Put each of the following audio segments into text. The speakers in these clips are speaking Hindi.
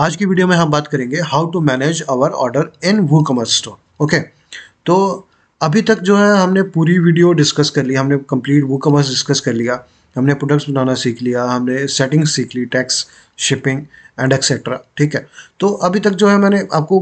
आज की वीडियो में हम बात करेंगे how to manage our order in WooCommerce store okay तो अभी तक जो है हमने पूरी वीडियो डिस्कस कर ली हमने कंप्लीट वू कॉमर्स डिस्कस कर लिया हमने प्रोडक्ट्स बनाना सीख लिया हमने सेटिंग सीख ली टैक्स शिपिंग एंड एक्सेट्रा ठीक है तो अभी तक जो है मैंने आपको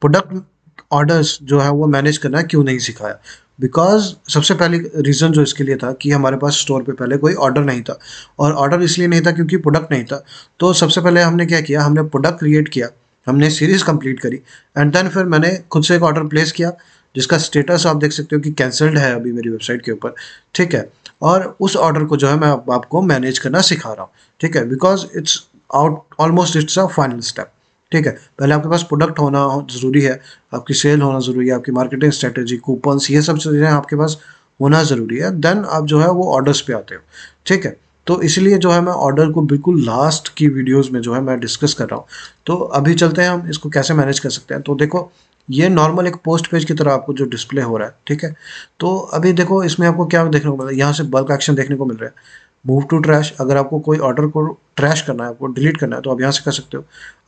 प्रोडक्ट ऑर्डर्स जो है वो मैनेज करना क्यों नहीं सिखाया बिकॉज सबसे पहले रीज़न जो इसके लिए था कि हमारे पास स्टोर पे पहले कोई ऑर्डर नहीं था और ऑर्डर इसलिए नहीं था क्योंकि प्रोडक्ट नहीं था तो सबसे पहले हमने क्या किया हमने प्रोडक्ट क्रिएट किया हमने सीरीज़ कंप्लीट करी एंड देन फिर मैंने खुद से एक ऑर्डर प्लेस किया जिसका स्टेटस आप देख सकते हो कि कैंसल्ड है अभी मेरी वेबसाइट के ऊपर ठीक है और उस ऑर्डर को जो है मैं आपको मैनेज करना सिखा रहा हूँ ठीक है because it's out almost it's a final step ठीक है पहले आपके पास प्रोडक्ट होना ज़रूरी है आपकी सेल होना ज़रूरी है आपकी मार्केटिंग स्ट्रेटेजी कूपन्स ये सब चीज़ें आपके पास होना ज़रूरी है देन आप जो है वो ऑर्डर्स पे आते हो ठीक है तो इसलिए जो है मैं ऑर्डर को बिल्कुल लास्ट की वीडियोस में जो है मैं डिस्कस कर रहा हूँ तो अभी चलते हैं हम इसको कैसे मैनेज कर सकते हैं तो देखो ये नॉर्मल एक पोस्ट पेज की तरह आपको जो डिस्प्ले हो रहा है ठीक है तो अभी देखो इसमें आपको क्या देखने को मिल रहा है यहाँ से बल्क एक्शन देखने को मिल रहा है मूव टू ट्रैश अगर आपको कोई ऑर्डर को ट्रैश करना है आपको डिलीट करना है तो आप यहाँ से कर सकते हो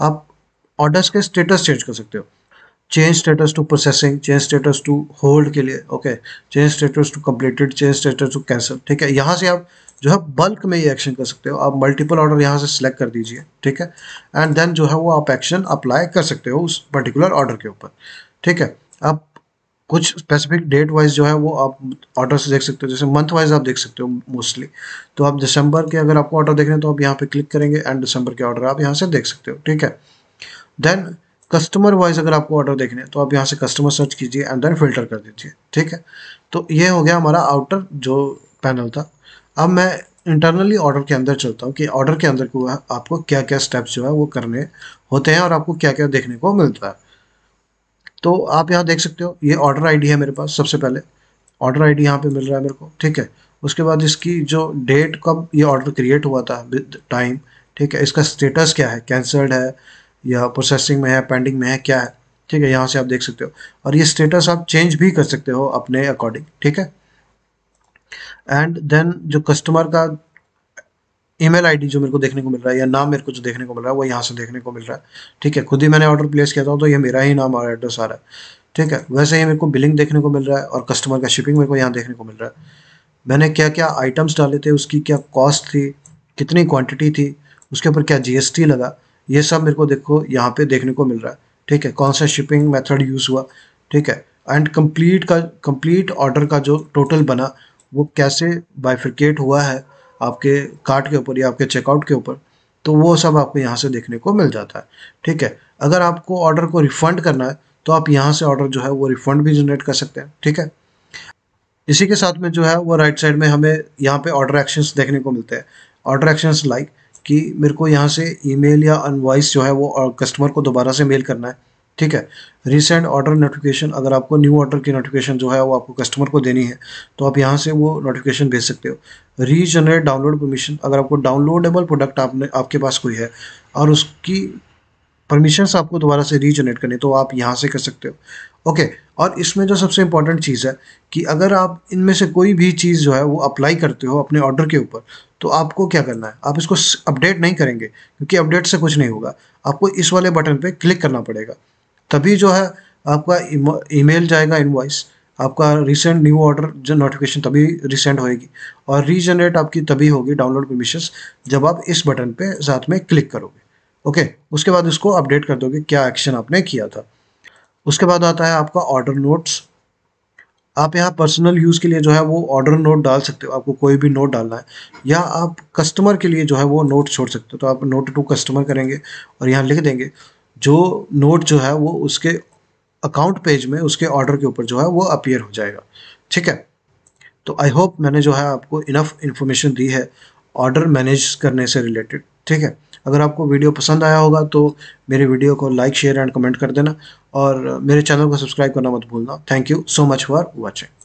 आप ऑर्डर्स के स्टेटस चेंज कर सकते हो change status to processing change status to hold के लिए okay change status to completed change status to cancel ठीक है यहाँ से आप जो है बल्क में ये एक्शन कर सकते हो आप मल्टीपल ऑर्डर यहाँ से सिलेक्ट कर दीजिए ठीक है एंड देन जो है वो आप एक्शन अप्लाई कर सकते हो उस पर्टिकुलर ऑर्डर के ऊपर ठीक है आप कुछ स्पेसिफिक डेट वाइज जो है वो आप से देख सकते हो जैसे मंथ वाइज आप देख सकते हो मोस्टली तो आप दिसंबर के अगर आपको ऑर्डर देख रहे हैं तो आप यहाँ पे क्लिक करेंगे एंड दिसंबर के ऑर्डर आप यहाँ से देख सकते हो ठीक है देन कस्टमर वाइज अगर आपको ऑर्डर देखने हैं तो आप यहाँ से कस्टमर सर्च कीजिए एंड देन फिल्टर कर दीजिए ठीक है तो ये हो गया हमारा आउटर जो पैनल था अब मैं इंटरनली ऑर्डर के अंदर चलता हूँ कि ऑर्डर के अंदर को आपको क्या क्या स्टेप्स जो है वो करने होते हैं और आपको क्या क्या देखने को मिलता है तो आप यहाँ देख सकते हो ये ऑर्डर आई है मेरे पास सबसे पहले ऑर्डर आई डी यहाँ पे मिल रहा है मेरे को ठीक है उसके बाद इसकी जो डेट कब ये ऑर्डर क्रिएट हुआ था विद टाइम ठीक है इसका स्टेटस क्या है कैंसल्ड है या प्रोसेसिंग में है पेंडिंग में है क्या है ठीक है यहाँ से आप देख सकते हो और ये स्टेटस आप चेंज भी कर सकते हो अपने अकॉर्डिंग ठीक है एंड देन जो कस्टमर का ईमेल आईडी जो मेरे को देखने को मिल रहा है या नाम मेरे को जो देखने को मिल रहा है वो यहाँ से देखने को मिल रहा है ठीक है खुद ही मैंने ऑर्डर प्लेस किया था तो ये मेरा ही नाम और एड्रेस आ रहा है ठीक है वैसे ही मेरे को बिलिंग देखने को मिल रहा है और कस्टमर का शिपिंग मेरे को यहाँ देखने को मिल रहा है मैंने क्या क्या आइटम्स डाले थे उसकी क्या कॉस्ट थी कितनी क्वान्टिटी थी उसके ऊपर क्या जी लगा ये सब मेरे को देखो यहाँ पे देखने को मिल रहा है ठीक है कौन सा शिपिंग मेथड यूज़ हुआ ठीक है एंड कंप्लीट का कंप्लीट ऑर्डर का जो टोटल बना वो कैसे बाइफिकेट हुआ है आपके कार्ट के ऊपर या आपके चेकआउट के ऊपर तो वो सब आपको यहाँ से देखने को मिल जाता है ठीक है अगर आपको ऑर्डर को रिफंड करना है तो आप यहाँ से ऑर्डर जो है वो रिफंड भी जनरेट कर सकते हैं ठीक है इसी के साथ में जो है वो राइट साइड में हमें यहाँ पे ऑर्डर एक्शंस देखने को मिलते हैं ऑर्डर एक्शंस लाइक कि मेरे को यहाँ से ईमेल या अनवाइस जो है वो कस्टमर को दोबारा से मेल करना है ठीक है रिसेंट ऑर्डर नोटिफिकेशन अगर आपको न्यू ऑर्डर की नोटिफिकेशन जो है वो आपको कस्टमर को देनी है तो आप यहाँ से वो नोटिफिकेशन भेज सकते हो रीजनरेट डाउनलोड परमिशन अगर आपको डाउनलोडेबल प्रोडक्ट आपने आपके पास कोई है और उसकी परमिशन आपको दोबारा से रीजनरेट करनी तो आप यहाँ से कर सकते हो ओके और इसमें जो सबसे इंपॉर्टेंट चीज़ है कि अगर आप इनमें से कोई भी चीज़ जो है वो अप्लाई करते हो अपने ऑर्डर के ऊपर तो आपको क्या करना है आप इसको अपडेट नहीं करेंगे क्योंकि अपडेट से कुछ नहीं होगा आपको इस वाले बटन पे क्लिक करना पड़ेगा तभी जो है आपका ईमेल जाएगा इनवॉइस आपका रिसेंट न्यू ऑर्डर जो नोटिफिकेशन तभी रिसेंट होएगी और रीजनरेट आपकी तभी होगी डाउनलोड परमिशंस जब आप इस बटन पे साथ में क्लिक करोगे ओके उसके बाद इसको अपडेट कर दोगे क्या एक्शन आपने किया था उसके बाद आता है आपका ऑर्डर नोट्स आप यहाँ पर्सनल यूज़ के लिए जो है वो ऑर्डर नोट डाल सकते हो आपको कोई भी नोट डालना है या आप कस्टमर के लिए जो है वो नोट छोड़ सकते हो तो आप नोट टू कस्टमर करेंगे और यहाँ लिख देंगे जो नोट जो है वो उसके अकाउंट पेज में उसके ऑर्डर के ऊपर जो है वो अपीयर हो जाएगा ठीक है तो आई होप मैंने जो है आपको इनफ इन्फॉर्मेशन दी है ऑर्डर मैनेज करने से रिलेटेड ठीक है अगर आपको वीडियो पसंद आया होगा तो मेरे वीडियो को लाइक शेयर एंड कमेंट कर देना और मेरे चैनल को सब्सक्राइब करना मत भूलना thank you so much for watching